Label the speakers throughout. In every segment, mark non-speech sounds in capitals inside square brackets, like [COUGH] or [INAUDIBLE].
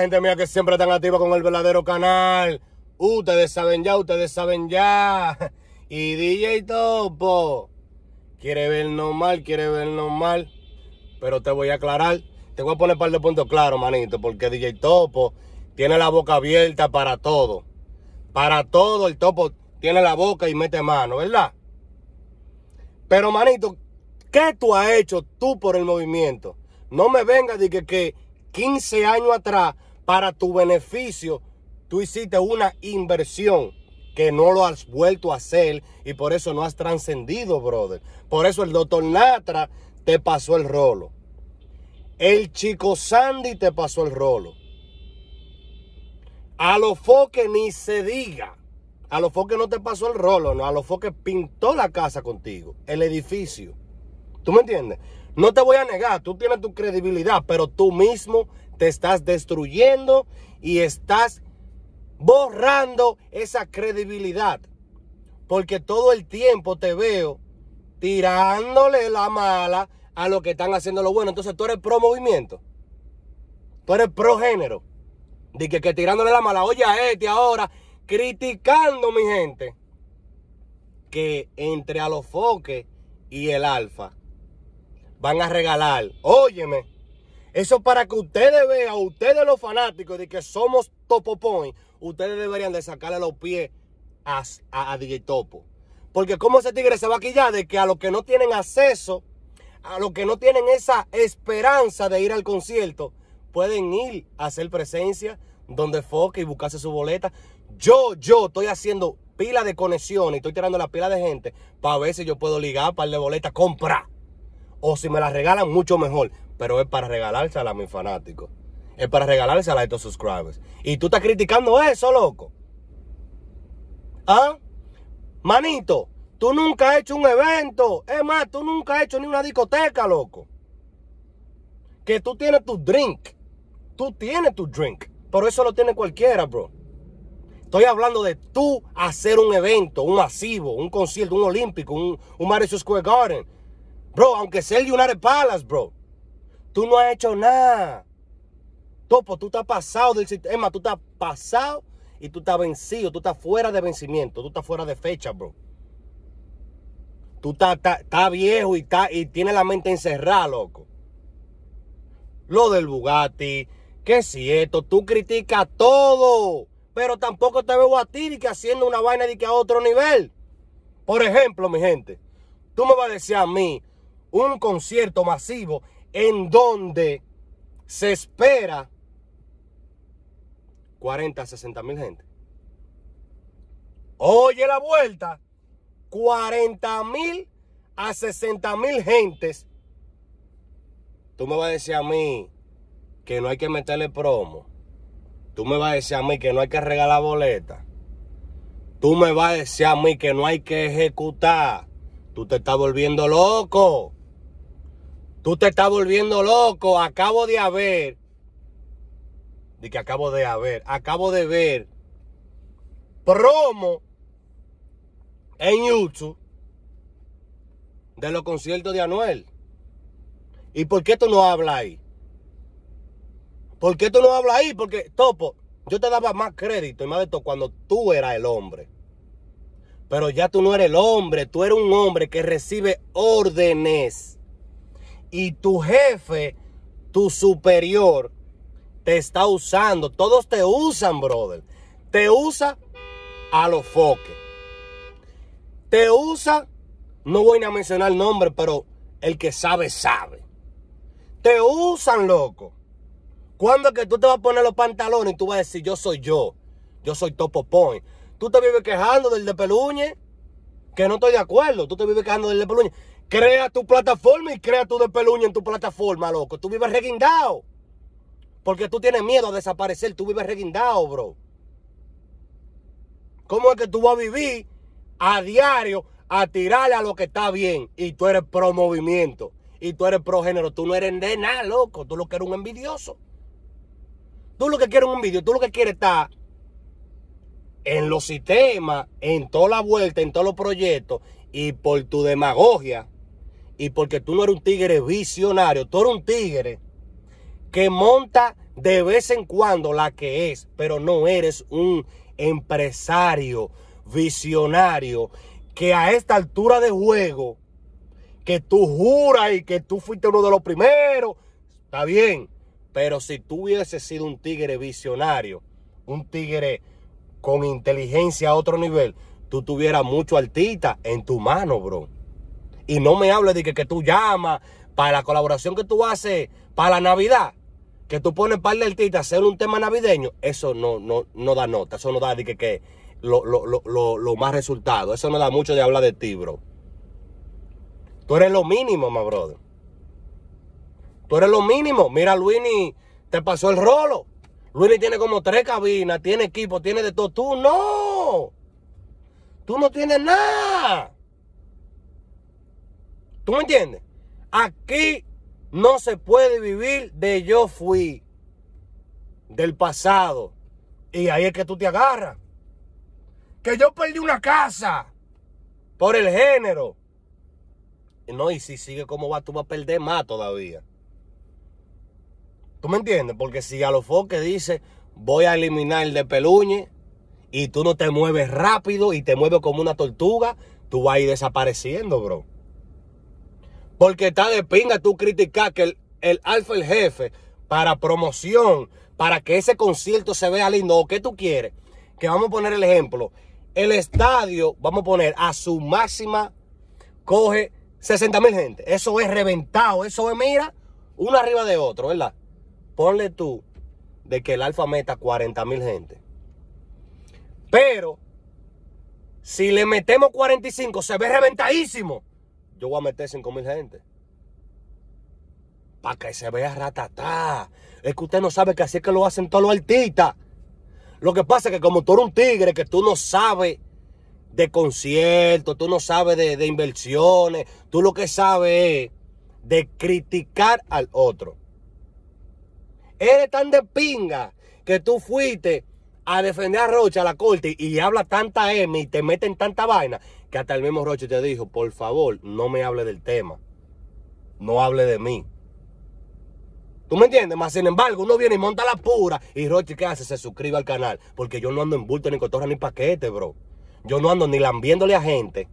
Speaker 1: gente mía que siempre están activa con el verdadero canal. Ustedes saben ya, ustedes saben ya. [LAUGHS] Y DJ Topo. Quiere vernos mal, quiere vernos mal. Pero te voy a aclarar. Te voy a poner un par de puntos claros, manito. Porque DJ Topo tiene la boca abierta para todo. Para todo el Topo tiene la boca y mete mano, ¿verdad? Pero, manito, ¿qué tú has hecho tú por el movimiento? No me vengas de que, que 15 años atrás para tu beneficio, tú hiciste una inversión que no lo has vuelto a hacer y por eso no has trascendido, brother. Por eso el doctor Natra te pasó el rolo. El chico Sandy te pasó el rolo. A lo Foque ni se diga. A los Foque no te pasó el rolo, no. A lo Foque pintó la casa contigo, el edificio. ¿Tú me entiendes? No te voy a negar, tú tienes tu credibilidad, pero tú mismo te estás destruyendo y estás borrando esa credibilidad. Porque todo el tiempo te veo tirándole la mala a lo que están haciendo lo bueno. Entonces tú eres pro movimiento. Tú eres pro género. De que, que tirándole la mala, oye a este ahora, criticando mi gente. Que entre a los foques y el alfa van a regalar, óyeme, eso para que ustedes vean, ustedes los fanáticos de que somos Topo Point, ustedes deberían de sacarle los pies a, a, DJ Topo. Porque como ese tigre se va a quillar de que a los que no tienen acceso, a los que no tienen esa esperanza de ir al concierto, pueden ir a hacer presencia donde foque y buscarse su boleta. Yo, yo estoy haciendo pila de conexiones, estoy tirando la pila de gente para ver si yo puedo ligar para de boleta comprar. O si me la regalan, mucho mejor pero es para regalársela a mis fanáticos. Es para regalársela a estos subscribers. Y tú estás criticando eso, loco. ¿Ah? Manito, tú nunca has hecho un evento. Es más, tú nunca has hecho ni una discoteca, loco. Que tú tienes tu drink. Tú tienes tu drink. Pero eso lo tiene cualquiera, bro. Estoy hablando de tú hacer un evento, un masivo, un concierto, un olímpico, un, un Madison Square Garden. Bro, aunque sea el United Palace, bro. Tú no has hecho nada. Topo, tú estás pasado del sistema, tú estás pasado y tú estás vencido, tú estás fuera de vencimiento, tú estás fuera de fecha, bro. Tú estás, viejo y, y tienes la mente encerrada, loco. Lo del Bugatti, que es esto, tú criticas todo, pero tampoco te veo a ti ni que haciendo una vaina de que a otro nivel. Por ejemplo, mi gente, tú me vas a decir a mí un concierto masivo en donde se espera 40, 60 mil gente. Oye la vuelta, 40 mil a 60 mil gentes. Tú me vas a decir a mí que no hay que meterle promo. Tú me vas a decir a mí que no hay que regalar boleta. Tú me vas a decir a mí que no hay que ejecutar. Tú te estás volviendo loco. Tú te estás volviendo loco. Acabo de haber. De que acabo de haber. Acabo de ver. Promo. En YouTube. De los conciertos de Anuel. ¿Y por qué tú no hablas ahí? ¿Por qué tú no hablas ahí? Porque, Topo, yo te daba más crédito y más de todo cuando tú eras el hombre. Pero ya tú no eres el hombre, tú eres un hombre que recibe órdenes y tu jefe, tu superior, te está usando. Todos te usan, brother. Te usa a los foques. Te usa, no voy a mencionar el nombre, pero el que sabe, sabe. Te usan, loco. ¿Cuándo es que tú te vas a poner los pantalones y tú vas a decir, yo soy yo? Yo soy Topo Point. Tú te vives quejando del de Peluñe, que no estoy de acuerdo. Tú te vives quejando del de Peluñe. Crea tu plataforma y crea tu despeluña en tu plataforma, loco. Tú vives reguindado. Porque tú tienes miedo a desaparecer. Tú vives reguindado, bro. ¿Cómo es que tú vas a vivir a diario a tirarle a lo que está bien? Y tú eres pro movimiento. Y tú eres pro género. Tú no eres de nada, loco. Tú lo que eres un envidioso. Tú lo que quieres un envidio. Tú lo que quieres estar en los sistemas, en toda la vuelta, en todos los proyectos. Y por tu demagogia y porque tú no eres un tigre visionario, tú eres un tigre que monta de vez en cuando la que es, pero no eres un empresario visionario que a esta altura de juego, que tú juras y que tú fuiste uno de los primeros, está bien, pero si tú hubieses sido un tigre visionario, un tigre con inteligencia a otro nivel, tú tuvieras mucho altita en tu mano, bro. Y no me hables de que, tú llamas para la colaboración que tú haces para la Navidad que tú pones par de artistas hacer un tema navideño, eso no, no, no da nota, eso no da de que, que lo, lo, lo, lo, más resultado, eso no da mucho de hablar de ti, bro. Tú eres lo mínimo, my brother. Tú eres lo mínimo. Mira, Luini te pasó el rolo. Luini tiene como tres cabinas, tiene equipo, tiene de todo. Tú no. Tú no tienes nada. ¿Tú me entiendes? Aquí no se puede vivir de yo fui, del pasado. Y ahí es que tú te agarras. Que yo perdí una casa por el género. No, y si sigue como va, tú vas a perder más todavía. ¿Tú me entiendes? Porque si a los foques dice, voy a eliminar el de peluñe, y tú no te mueves rápido y te mueves como una tortuga, tú vas a ir desapareciendo, bro. Porque está de pinga tú criticar que el, el alfa, el jefe, para promoción, para que ese concierto se vea lindo, o qué tú quieres, que vamos a poner el ejemplo, el estadio, vamos a poner a su máxima, coge 60 mil gente. Eso es reventado, eso es, mira, uno arriba de otro, ¿verdad? Ponle tú de que el alfa meta 40 mil gente. Pero, si le metemos 45, se ve reventadísimo yo voy a meter 5 mil gente. Para que se vea ratatá. Es que usted no sabe que así es que lo hacen todos los artistas. Lo que pasa es que como tú eres un tigre, que tú no sabes de conciertos, tú no sabes de, de inversiones, tú lo que sabes es de criticar al otro. Eres tan de pinga que tú fuiste a defender a Rocha a la corte y habla tanta M y te meten tanta vaina que hasta el mismo Rocha te dijo, por favor, no me hable del tema. No hable de mí. ¿Tú me entiendes? Más sin embargo, uno viene y monta la pura y Rocha, ¿qué hace? Se suscribe al canal. Porque yo no ando en bulto, ni cotorra, ni paquete, bro. Yo no ando ni lambiéndole a gente,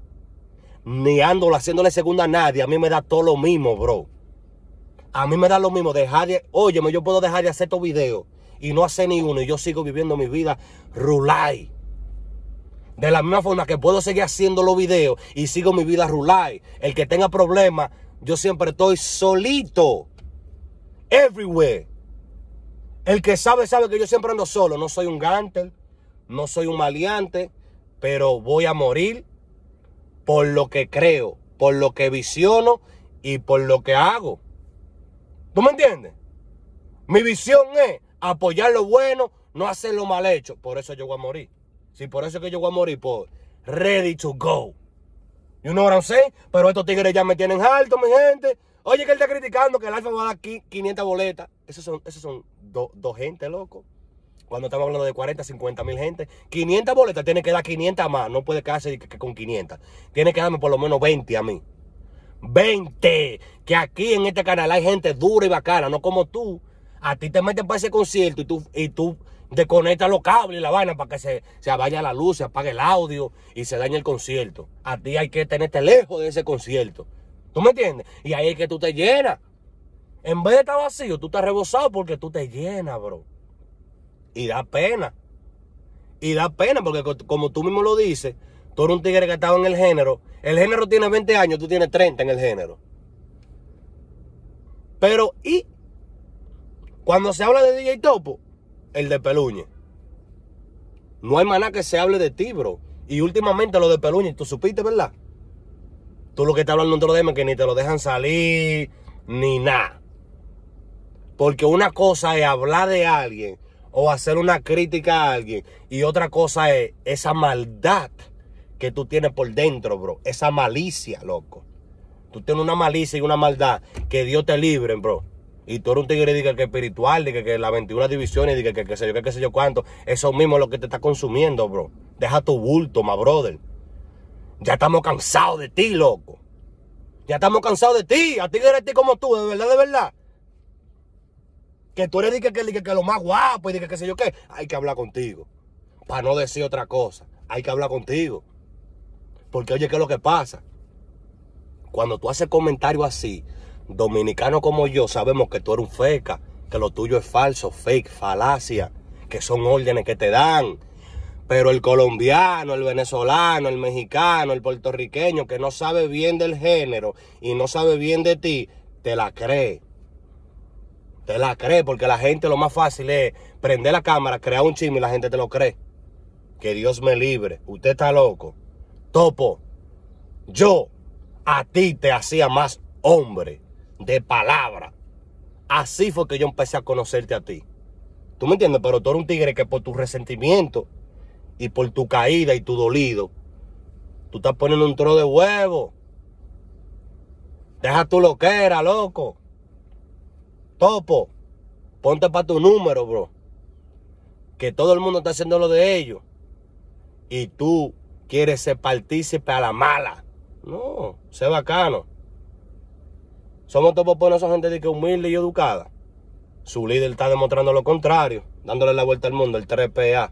Speaker 1: ni ando haciéndole segunda a nadie. A mí me da todo lo mismo, bro. A mí me da lo mismo dejar de... Óyeme, yo puedo dejar de hacer estos videos y no hace ni uno y yo sigo viviendo mi vida rulay. De la misma forma que puedo seguir haciendo los videos y sigo mi vida rulay. El que tenga problemas, yo siempre estoy solito. Everywhere. El que sabe, sabe que yo siempre ando solo. No soy un gantel, no soy un maleante, pero voy a morir por lo que creo, por lo que visiono y por lo que hago. ¿Tú me entiendes? Mi visión es apoyar lo bueno, no hacer lo mal hecho. Por eso yo voy a morir. Sí, por eso que yo voy a morir, pues, ready to go. You know what I'm saying? Pero estos tigres ya me tienen alto, mi gente. Oye, que él está criticando que el Alfa va a dar 500 boletas. Esos son, esos son dos gentes gente, loco. Cuando estamos hablando de 40, 50 mil gente. 500 boletas, tiene que dar 500 más. No puede quedarse con 500. Tiene que darme por lo menos 20 a mí. 20. Que aquí en este canal hay gente dura y bacana, no como tú, a ti te metes para ese concierto y tú, y tú desconectas los cables y la vaina para que se, se vaya la luz, se apague el audio y se dañe el concierto. A ti hay que tenerte lejos de ese concierto. ¿Tú me entiendes? Y ahí es que tú te llenas. En vez de estar vacío, tú estás rebosado porque tú te llenas, bro. Y da pena. Y da pena porque como tú mismo lo dices, tú eres un tigre que estaba en el género. El género tiene 20 años, tú tienes 30 en el género. Pero, ¿y cuando se habla de DJ Topo, el de Peluñe. No hay maná que se hable de ti, bro. Y últimamente lo de Peluñe, tú supiste, ¿verdad? Tú lo que estás hablando te lo es que ni te lo dejan salir, ni nada. Porque una cosa es hablar de alguien o hacer una crítica a alguien. Y otra cosa es esa maldad que tú tienes por dentro, bro. Esa malicia, loco. Tú tienes una malicia y una maldad que Dios te libre, bro y tú eres un tigre diga, que espiritual, diga, que la 21 divisiones, diga, que, que sé yo, que, qué sé yo cuánto, eso mismo es lo que te está consumiendo, bro. Deja tu bulto, my brother. Ya estamos cansados de ti, loco. Ya estamos cansados de ti, a ti, eres ti como tú, de verdad, de verdad. Que tú eres diga, que, lo más guapo y diga, que sé yo qué. Hay que hablar contigo. Para no decir otra cosa, hay que hablar contigo. Porque oye, ¿qué es lo que pasa? Cuando tú haces comentarios así, Dominicano como yo sabemos que tú eres un feca, que lo tuyo es falso, fake, falacia, que son órdenes que te dan. Pero el colombiano, el venezolano, el mexicano, el puertorriqueño que no sabe bien del género y no sabe bien de ti, te la cree. Te la cree porque la gente lo más fácil es prender la cámara, crear un chisme y la gente te lo cree. Que Dios me libre. Usted está loco. Topo, yo a ti te hacía más hombre de palabra. Así fue que yo empecé a conocerte a ti. ¿Tú me entiendes? Pero tú eres un tigre que por tu resentimiento y por tu caída y tu dolido, tú estás poniendo un tro de huevo. Deja tu loquera, loco. Topo, ponte para tu número, bro. Que todo el mundo está haciendo lo de ellos. Y tú quieres ser partícipe a la mala. No, sé bacano. Somos todos por gente de que humilde y educada. Su líder está demostrando lo contrario, dándole la vuelta al mundo, el 3PA.